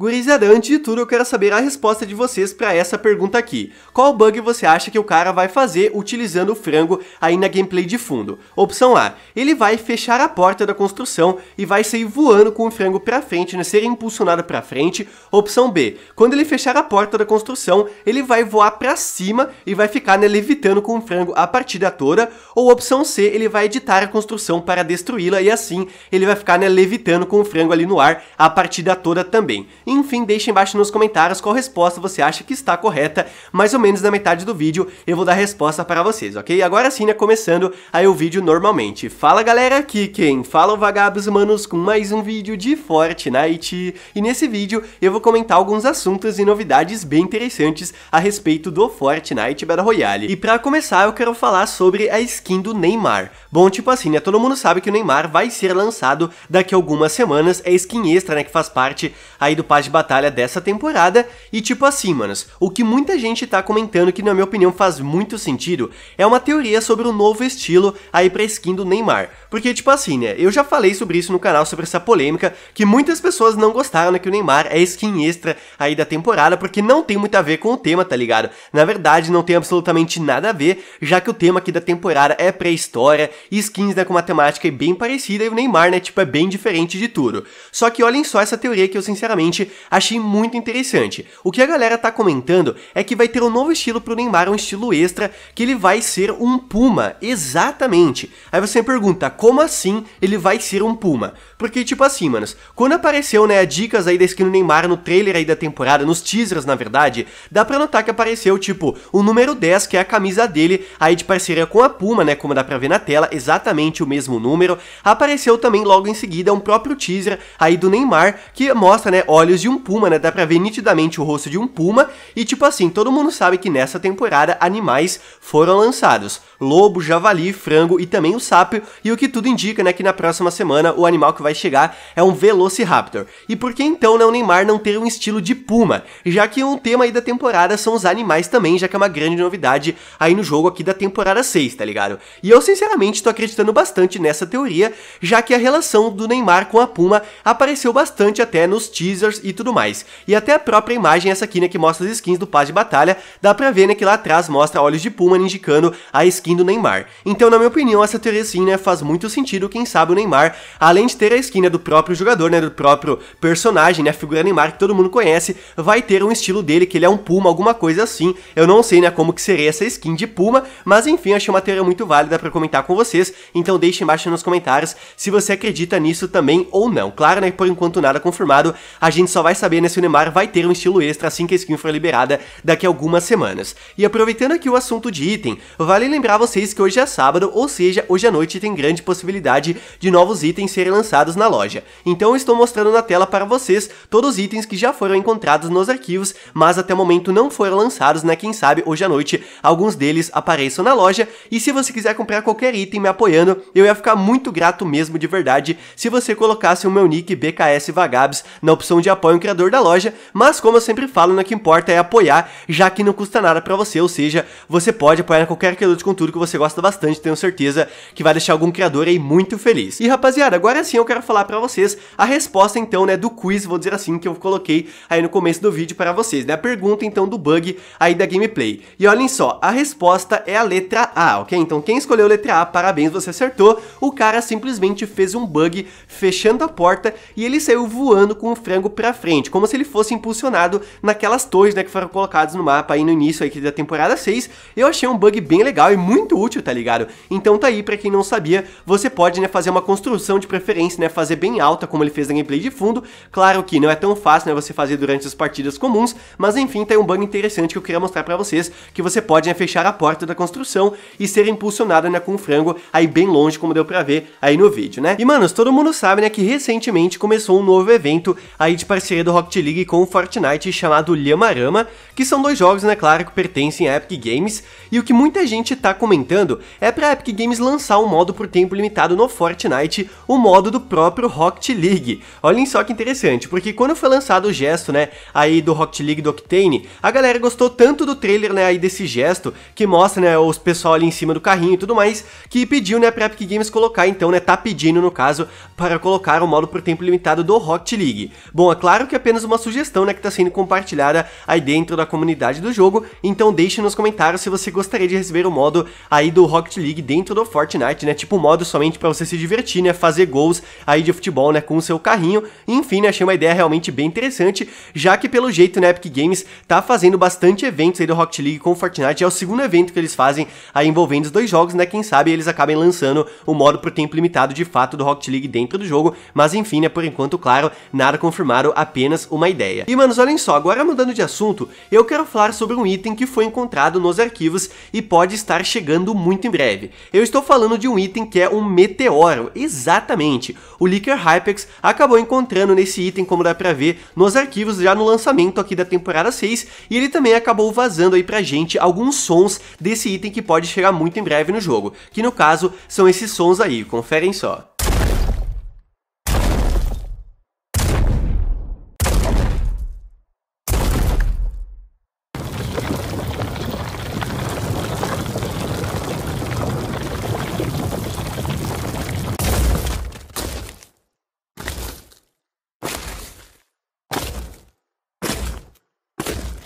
Gurizada, antes de tudo eu quero saber a resposta de vocês para essa pergunta aqui. Qual bug você acha que o cara vai fazer utilizando o frango aí na gameplay de fundo? Opção A, ele vai fechar a porta da construção e vai sair voando com o frango para frente, né, ser impulsionado para frente. Opção B, quando ele fechar a porta da construção, ele vai voar para cima e vai ficar né, levitando com o frango a partida toda. Ou opção C, ele vai editar a construção para destruí-la e assim ele vai ficar né, levitando com o frango ali no ar a partida toda também. Enfim, deixe embaixo nos comentários qual resposta você acha que está correta, mais ou menos na metade do vídeo eu vou dar a resposta para vocês, ok? Agora sim, né, começando aí o vídeo normalmente. Fala galera, aqui quem fala o Vagabos Manos com mais um vídeo de Fortnite, e nesse vídeo eu vou comentar alguns assuntos e novidades bem interessantes a respeito do Fortnite Battle Royale. E para começar eu quero falar sobre a skin do Neymar. Bom, tipo assim, né, todo mundo sabe que o Neymar vai ser lançado daqui a algumas semanas, é skin extra, né, que faz parte aí do paz de batalha dessa temporada. E tipo assim, manos, o que muita gente tá comentando que na minha opinião faz muito sentido é uma teoria sobre o novo estilo aí pra skin do Neymar. Porque tipo assim, né, eu já falei sobre isso no canal, sobre essa polêmica, que muitas pessoas não gostaram né, que o Neymar é skin extra aí da temporada, porque não tem muito a ver com o tema, tá ligado? Na verdade, não tem absolutamente nada a ver, já que o tema aqui da temporada é pré-história, skins né, com uma temática bem parecida e o Neymar, né, tipo, é bem diferente de tudo. Só que olhem só essa teoria que eu sinceramente realmente achei muito interessante. O que a galera tá comentando é que vai ter um novo estilo pro Neymar, um estilo extra, que ele vai ser um puma, exatamente. Aí você me pergunta, como assim ele vai ser um puma? Porque, tipo assim, manos, quando apareceu, né, dicas aí da skin do Neymar no trailer aí da temporada, nos teasers, na verdade, dá pra notar que apareceu, tipo, o número 10, que é a camisa dele, aí de parceria com a Puma, né, como dá pra ver na tela, exatamente o mesmo número. Apareceu também logo em seguida um próprio teaser aí do Neymar, que mostra, né, olhos olhos de um puma, né? Dá pra ver nitidamente o rosto de um puma. E tipo assim, todo mundo sabe que nessa temporada animais foram lançados. Lobo, javali, frango e também o sápio. E o que tudo indica, né? Que na próxima semana o animal que vai chegar é um Velociraptor. E por que então né, o Neymar não ter um estilo de puma? Já que um tema aí da temporada são os animais também, já que é uma grande novidade aí no jogo aqui da temporada 6, tá ligado? E eu sinceramente tô acreditando bastante nessa teoria, já que a relação do Neymar com a Puma apareceu bastante até nos teasers e tudo mais. E até a própria imagem, essa aqui, né, que mostra as skins do Paz de batalha, dá pra ver, né, que lá atrás mostra olhos de Puma indicando a skin do Neymar. Então, na minha opinião, essa teoria sim, né, faz muito sentido, quem sabe o Neymar, além de ter a skin né, do próprio jogador, né, do próprio personagem, né, a figura Neymar que todo mundo conhece, vai ter um estilo dele, que ele é um Puma, alguma coisa assim. Eu não sei, né, como que seria essa skin de Puma, mas enfim, achei uma teoria muito válida para comentar com vocês, então deixe embaixo nos comentários se você acredita nisso também ou não. Claro, né, por enquanto nada confirmado, a gente só vai saber né, se o Neymar vai ter um estilo extra assim que a skin for liberada daqui a algumas semanas. E aproveitando aqui o assunto de item, vale lembrar vocês que hoje é sábado, ou seja, hoje à noite tem grande possibilidade de novos itens serem lançados na loja. Então eu estou mostrando na tela para vocês todos os itens que já foram encontrados nos arquivos, mas até o momento não foram lançados, né? Quem sabe hoje à noite alguns deles apareçam na loja. E se você quiser comprar qualquer item me apoiando, eu ia ficar muito grato mesmo de verdade se você colocasse o meu nick BKS Vagabs na opção de apoio apoia o criador da loja, mas como eu sempre falo, né, o que importa é apoiar, já que não custa nada para você, ou seja, você pode apoiar qualquer criador de conteúdo que você gosta bastante, tenho certeza que vai deixar algum criador aí muito feliz. E rapaziada, agora sim eu quero falar para vocês a resposta então, né, do quiz, vou dizer assim, que eu coloquei aí no começo do vídeo para vocês, né, a pergunta então do bug aí da gameplay. E olhem só, a resposta é a letra A, ok? Então quem escolheu a letra A, parabéns, você acertou, o cara simplesmente fez um bug fechando a porta e ele saiu voando com o frango pra para frente, como se ele fosse impulsionado naquelas torres, né, que foram colocadas no mapa aí no início aí da temporada 6. Eu achei um bug bem legal e muito útil, tá ligado? Então tá aí, para quem não sabia, você pode, né, fazer uma construção de preferência, né, fazer bem alta, como ele fez na gameplay de fundo. Claro que não é tão fácil, né, você fazer durante as partidas comuns, mas enfim, tá aí um bug interessante que eu queria mostrar para vocês, que você pode, né, fechar a porta da construção e ser impulsionado, né, com o frango aí bem longe, como deu pra ver aí no vídeo, né? E, manos, todo mundo sabe, né, que recentemente começou um novo evento aí de parceria do Rocket League com o Fortnite chamado Llamarama, que são dois jogos, né, claro, que pertencem à Epic Games, e o que muita gente tá comentando é pra Epic Games lançar um modo por tempo limitado no Fortnite, o modo do próprio Rocket League. Olhem só que interessante, porque quando foi lançado o gesto, né, aí do Rocket League do Octane, a galera gostou tanto do trailer, né, aí desse gesto, que mostra, né, os pessoal ali em cima do carrinho e tudo mais, que pediu, né, pra Epic Games colocar, então, né, tá pedindo, no caso, para colocar o modo por tempo limitado do Rocket League. Bom, claro que é apenas uma sugestão né, que está sendo compartilhada aí dentro da comunidade do jogo, então deixe nos comentários se você gostaria de receber o um modo aí do Rocket League dentro do Fortnite, né? Tipo um modo somente para você se divertir, né? Fazer gols aí de futebol, né? Com o seu carrinho. Enfim, né? Achei uma ideia realmente bem interessante, já que pelo jeito, né? Epic Games tá fazendo bastante eventos aí do Rocket League com o Fortnite. É o segundo evento que eles fazem aí envolvendo os dois jogos, né? Quem sabe eles acabem lançando o um modo por tempo limitado de fato do Rocket League dentro do jogo. Mas enfim, né? Por enquanto, claro, nada confirmado apenas uma ideia. E manos, olhem só, agora mudando de assunto, eu quero falar sobre um item que foi encontrado nos arquivos e pode estar chegando muito em breve. Eu estou falando de um item que é um meteoro, exatamente. O Leaker Hypex acabou encontrando nesse item, como dá pra ver, nos arquivos já no lançamento aqui da temporada 6, e ele também acabou vazando aí pra gente alguns sons desse item que pode chegar muito em breve no jogo, que no caso são esses sons aí, conferem só.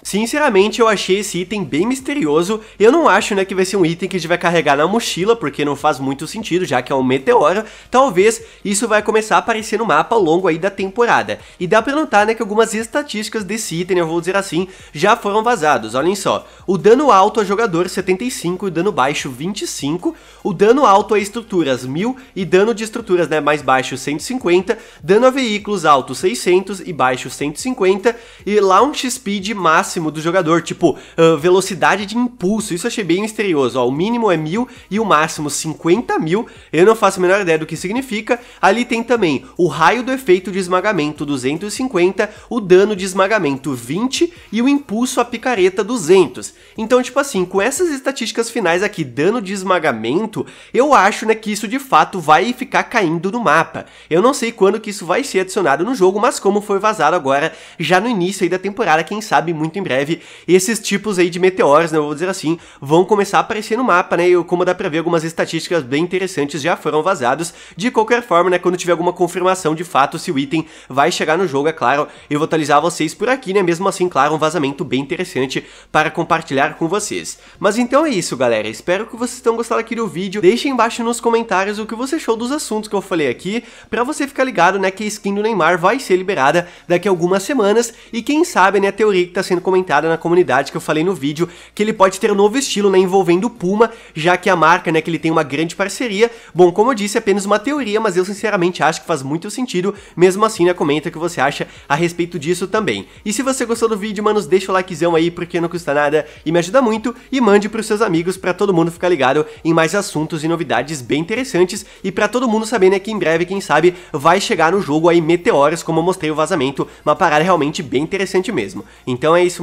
Sinceramente, eu achei esse item bem misterioso. Eu não acho né, que vai ser um item que a gente vai carregar na mochila, porque não faz muito sentido, já que é um meteoro. Talvez isso vai começar a aparecer no mapa ao longo aí da temporada. E dá pra notar né, que algumas estatísticas desse item, né, eu vou dizer assim, já foram vazados. Olhem só, o dano alto a jogador 75 e dano baixo 25, o dano alto a estruturas 1000 e dano de estruturas né, mais baixo 150, dano a veículos alto 600 e baixo 150 e launch speed máximo máximo do jogador, tipo uh, velocidade de impulso. Isso achei bem misterioso. Ó, o mínimo é mil e o máximo 50 mil. Eu não faço a menor ideia do que significa. Ali tem também o raio do efeito de esmagamento 250, o dano de esmagamento 20 e o impulso a picareta 200. Então, tipo assim, com essas estatísticas finais aqui, dano de esmagamento, eu acho né, que isso de fato vai ficar caindo no mapa. Eu não sei quando que isso vai ser adicionado no jogo, mas como foi vazado agora, já no início da temporada, quem sabe muito em breve esses tipos aí de meteoros, né, vou dizer assim, vão começar a aparecer no mapa, né, e como dá pra ver algumas estatísticas bem interessantes já foram vazadas, de qualquer forma, né, quando tiver alguma confirmação de fato se o item vai chegar no jogo, é claro, eu vou atualizar vocês por aqui, né, mesmo assim, claro, um vazamento bem interessante para compartilhar com vocês. Mas então é isso, galera, espero que vocês tenham gostado aqui do vídeo, deixem embaixo nos comentários o que você achou dos assuntos que eu falei aqui, pra você ficar ligado, né, que a skin do Neymar vai ser liberada daqui a algumas semanas, e quem sabe, né, a teoria que tá sendo comentada comentada na comunidade que eu falei no vídeo, que ele pode ter um novo estilo, né, envolvendo Puma, já que a marca, né, que ele tem uma grande parceria. Bom, como eu disse, é apenas uma teoria, mas eu sinceramente acho que faz muito sentido, mesmo assim, né, comenta o que você acha a respeito disso também. E se você gostou do vídeo, manos, deixa o likezão aí, porque não custa nada e me ajuda muito, e mande pros seus amigos para todo mundo ficar ligado em mais assuntos e novidades bem interessantes, e para todo mundo saber, né, que em breve, quem sabe, vai chegar no jogo aí meteoros, como eu mostrei o vazamento, uma parada realmente bem interessante mesmo. Então é isso,